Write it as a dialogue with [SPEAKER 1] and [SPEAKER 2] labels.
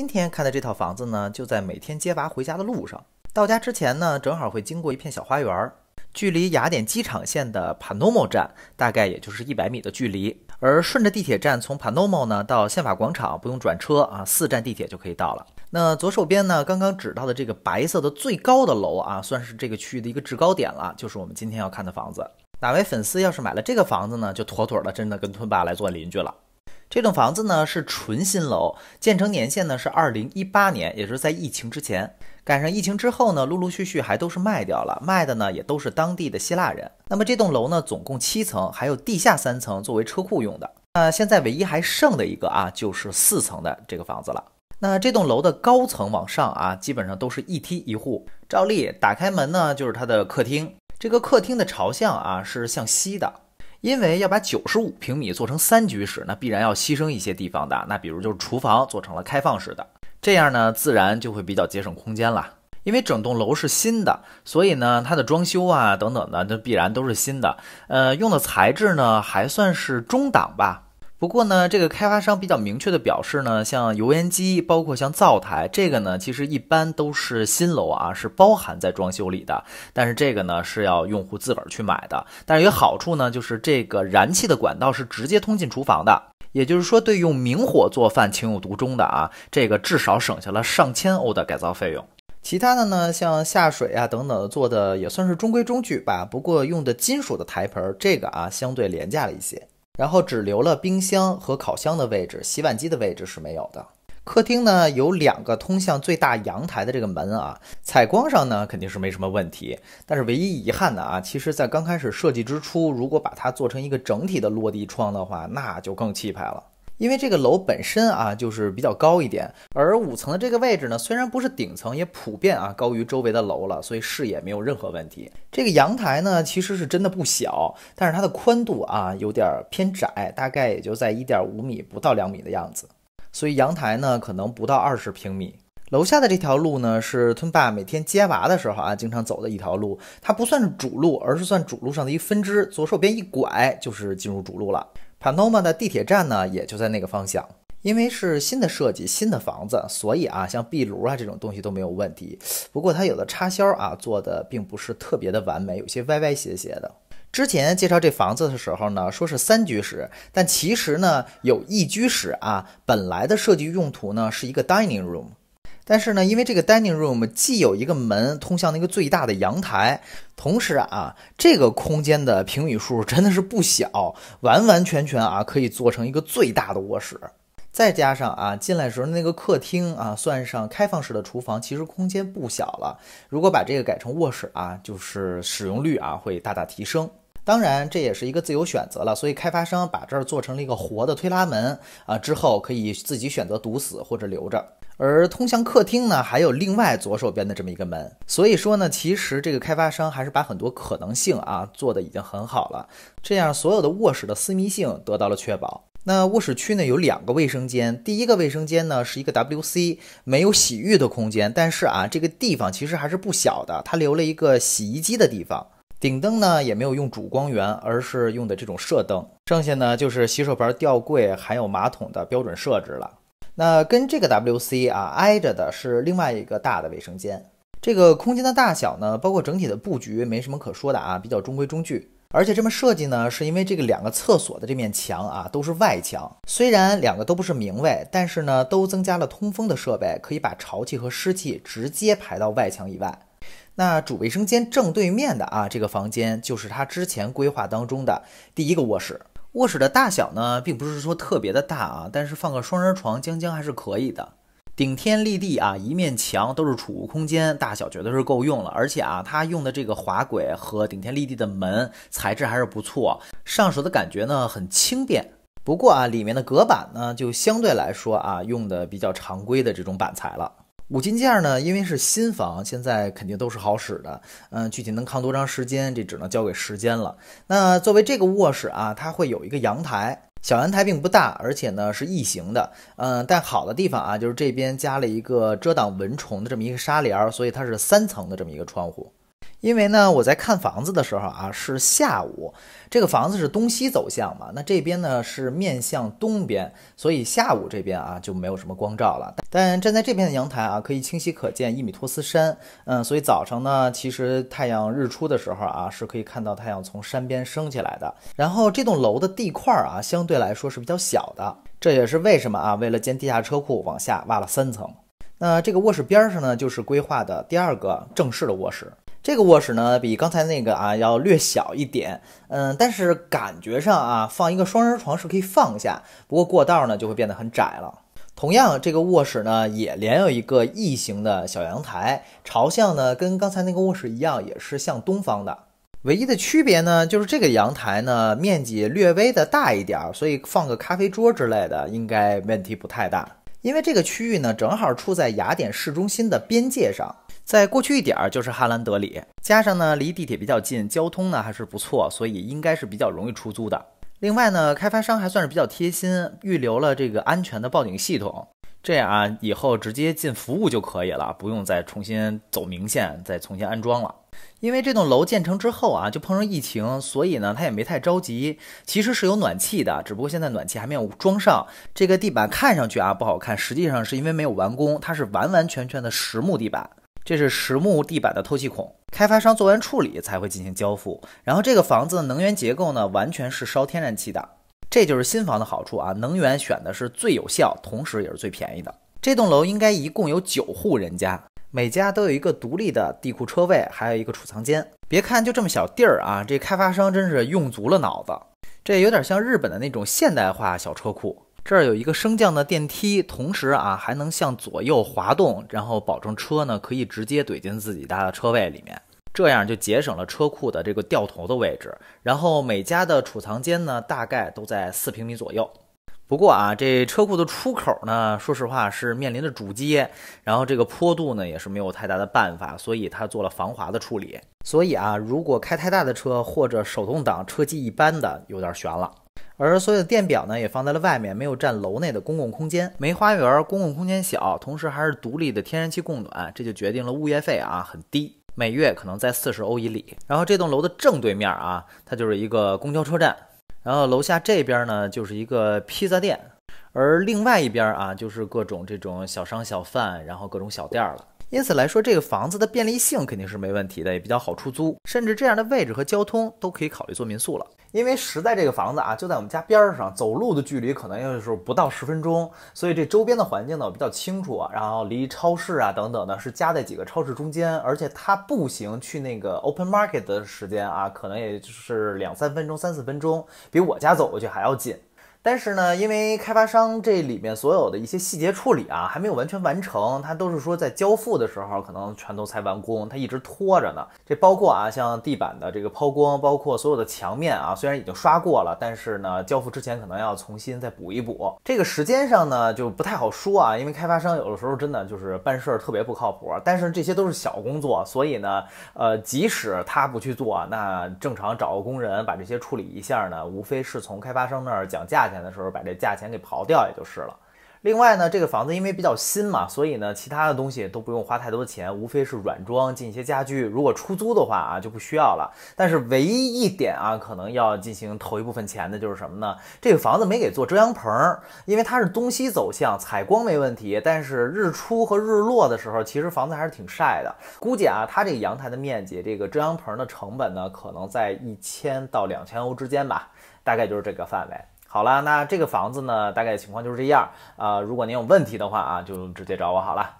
[SPEAKER 1] 今天看的这套房子呢，就在每天接娃回家的路上。到家之前呢，正好会经过一片小花园，距离雅典机场线的 p a n o m o 站大概也就是一百米的距离。而顺着地铁站从 p a n o m o 呢到宪法广场，不用转车啊，四站地铁就可以到了。那左手边呢，刚刚指到的这个白色的最高的楼啊，算是这个区域的一个制高点了，就是我们今天要看的房子。哪位粉丝要是买了这个房子呢，就妥妥的真的跟吞爸来做邻居了。这栋房子呢是纯新楼，建成年限呢是二零一八年，也就是在疫情之前。赶上疫情之后呢，陆陆续续还都是卖掉了，卖的呢也都是当地的希腊人。那么这栋楼呢，总共七层，还有地下三层作为车库用的。那现在唯一还剩的一个啊，就是四层的这个房子了。那这栋楼的高层往上啊，基本上都是一梯一户。照例打开门呢，就是它的客厅，这个客厅的朝向啊是向西的。因为要把九十五平米做成三居室，那必然要牺牲一些地方的，那比如就是厨房做成了开放式的，这样呢自然就会比较节省空间了。因为整栋楼是新的，所以呢它的装修啊等等的，那必然都是新的。呃，用的材质呢还算是中档吧。不过呢，这个开发商比较明确的表示呢，像油烟机，包括像灶台，这个呢，其实一般都是新楼啊，是包含在装修里的。但是这个呢，是要用户自个儿去买的。但是有好处呢，就是这个燃气的管道是直接通进厨房的，也就是说，对用明火做饭情有独钟的啊，这个至少省下了上千欧的改造费用。其他的呢，像下水啊等等做的也算是中规中矩吧。不过用的金属的台盆，这个啊，相对廉价了一些。然后只留了冰箱和烤箱的位置，洗碗机的位置是没有的。客厅呢有两个通向最大阳台的这个门啊，采光上呢肯定是没什么问题。但是唯一遗憾的啊，其实在刚开始设计之初，如果把它做成一个整体的落地窗的话，那就更气派了。因为这个楼本身啊就是比较高一点，而五层的这个位置呢，虽然不是顶层，也普遍啊高于周围的楼了，所以视野没有任何问题。这个阳台呢，其实是真的不小，但是它的宽度啊有点偏窄，大概也就在一点五米，不到两米的样子，所以阳台呢可能不到二十平米。楼下的这条路呢，是吞爸每天接娃的时候啊经常走的一条路，它不算是主路，而是算主路上的一分支，左手边一拐就是进入主路了。Panoma 的地铁站呢，也就在那个方向。因为是新的设计、新的房子，所以啊，像壁炉啊这种东西都没有问题。不过它有的插销啊做的并不是特别的完美，有些歪歪斜斜的。之前介绍这房子的时候呢，说是三居室，但其实呢有一居室啊，本来的设计用途呢是一个 dining room。但是呢，因为这个 dining room 既有一个门通向那个最大的阳台，同时啊，这个空间的平米数真的是不小，完完全全啊可以做成一个最大的卧室。再加上啊进来时候那个客厅啊，算上开放式的厨房，其实空间不小了。如果把这个改成卧室啊，就是使用率啊会大大提升。当然这也是一个自由选择了，所以开发商把这儿做成了一个活的推拉门啊，之后可以自己选择堵死或者留着。而通向客厅呢，还有另外左手边的这么一个门，所以说呢，其实这个开发商还是把很多可能性啊做的已经很好了，这样所有的卧室的私密性得到了确保。那卧室区呢有两个卫生间，第一个卫生间呢是一个 W C，没有洗浴的空间，但是啊，这个地方其实还是不小的，它留了一个洗衣机的地方。顶灯呢也没有用主光源，而是用的这种射灯，剩下呢就是洗手盆、吊柜还有马桶的标准设置了。那跟这个 WC 啊挨着的是另外一个大的卫生间，这个空间的大小呢，包括整体的布局没什么可说的啊，比较中规中矩。而且这么设计呢，是因为这个两个厕所的这面墙啊都是外墙，虽然两个都不是明卫，但是呢都增加了通风的设备，可以把潮气和湿气直接排到外墙以外。那主卫生间正对面的啊这个房间，就是它之前规划当中的第一个卧室。卧室的大小呢，并不是说特别的大啊，但是放个双人床将将还是可以的。顶天立地啊，一面墙都是储物空间，大小绝对是够用了。而且啊，它用的这个滑轨和顶天立地的门材质还是不错，上手的感觉呢很轻便。不过啊，里面的隔板呢，就相对来说啊，用的比较常规的这种板材了。五金件呢，因为是新房，现在肯定都是好使的。嗯，具体能扛多长时间，这只能交给时间了。那作为这个卧室啊，它会有一个阳台，小阳台并不大，而且呢是异形的。嗯，但好的地方啊，就是这边加了一个遮挡蚊虫的这么一个纱帘，所以它是三层的这么一个窗户。因为呢，我在看房子的时候啊，是下午。这个房子是东西走向嘛，那这边呢是面向东边，所以下午这边啊就没有什么光照了。但站在这边的阳台啊，可以清晰可见伊米托斯山。嗯，所以早上呢，其实太阳日出的时候啊，是可以看到太阳从山边升起来的。然后这栋楼的地块儿啊，相对来说是比较小的，这也是为什么啊，为了建地下车库往下挖了三层。那这个卧室边上呢，就是规划的第二个正式的卧室。这个卧室呢，比刚才那个啊要略小一点，嗯，但是感觉上啊，放一个双人床是可以放下，不过过道呢就会变得很窄了。同样，这个卧室呢也连有一个异形的小阳台，朝向呢跟刚才那个卧室一样，也是向东方的。唯一的区别呢，就是这个阳台呢面积略微的大一点，所以放个咖啡桌之类的应该问题不太大。因为这个区域呢，正好处在雅典市中心的边界上。在过去一点儿就是哈兰德里，加上呢离地铁比较近，交通呢还是不错，所以应该是比较容易出租的。另外呢，开发商还算是比较贴心，预留了这个安全的报警系统，这样啊以后直接进服务就可以了，不用再重新走明线，再重新安装了。因为这栋楼建成之后啊，就碰上疫情，所以呢他也没太着急。其实是有暖气的，只不过现在暖气还没有装上。这个地板看上去啊不好看，实际上是因为没有完工，它是完完全全的实木地板。这是实木地板的透气孔，开发商做完处理才会进行交付。然后这个房子能源结构呢，完全是烧天然气的。这就是新房的好处啊，能源选的是最有效，同时也是最便宜的。这栋楼应该一共有九户人家，每家都有一个独立的地库车位，还有一个储藏间。别看就这么小地儿啊，这开发商真是用足了脑子，这有点像日本的那种现代化小车库。这儿有一个升降的电梯，同时啊还能向左右滑动，然后保证车呢可以直接怼进自己家的车位里面，这样就节省了车库的这个掉头的位置。然后每家的储藏间呢大概都在四平米左右。不过啊，这车库的出口呢，说实话是面临着主街，然后这个坡度呢也是没有太大的办法，所以它做了防滑的处理。所以啊，如果开太大的车或者手动挡车技一般的，有点悬了。而所有的电表呢，也放在了外面，没有占楼内的公共空间。梅花园公共空间小，同时还是独立的天然气供暖，这就决定了物业费啊很低，每月可能在四十欧以里。然后这栋楼的正对面啊，它就是一个公交车站。然后楼下这边呢，就是一个披萨店，而另外一边啊，就是各种这种小商小贩，然后各种小店了。因此来说，这个房子的便利性肯定是没问题的，也比较好出租，甚至这样的位置和交通都可以考虑做民宿了。因为实在这个房子啊，就在我们家边上，走路的距离可能有时候不到十分钟，所以这周边的环境呢我比较清楚啊。然后离超市啊等等呢是夹在几个超市中间，而且它步行去那个 open market 的时间啊，可能也就是两三分钟、三四分钟，比我家走过去还要近。但是呢，因为开发商这里面所有的一些细节处理啊，还没有完全完成，他都是说在交付的时候可能全都才完工，他一直拖着呢。这包括啊，像地板的这个抛光，包括所有的墙面啊，虽然已经刷过了，但是呢，交付之前可能要重新再补一补。这个时间上呢，就不太好说啊，因为开发商有的时候真的就是办事儿特别不靠谱。但是这些都是小工作，所以呢，呃，即使他不去做，那正常找个工人把这些处理一下呢，无非是从开发商那儿讲价。钱的时候把这价钱给刨掉也就是了。另外呢，这个房子因为比较新嘛，所以呢，其他的东西都不用花太多钱，无非是软装进一些家具。如果出租的话啊，就不需要了。但是唯一一点啊，可能要进行投一部分钱的，就是什么呢？这个房子没给做遮阳棚，因为它是东西走向，采光没问题，但是日出和日落的时候，其实房子还是挺晒的。估计啊，它这个阳台的面积，这个遮阳棚的成本呢，可能在一千到两千欧之间吧，大概就是这个范围。好了，那这个房子呢，大概情况就是这样。呃，如果您有问题的话啊，就直接找我好了。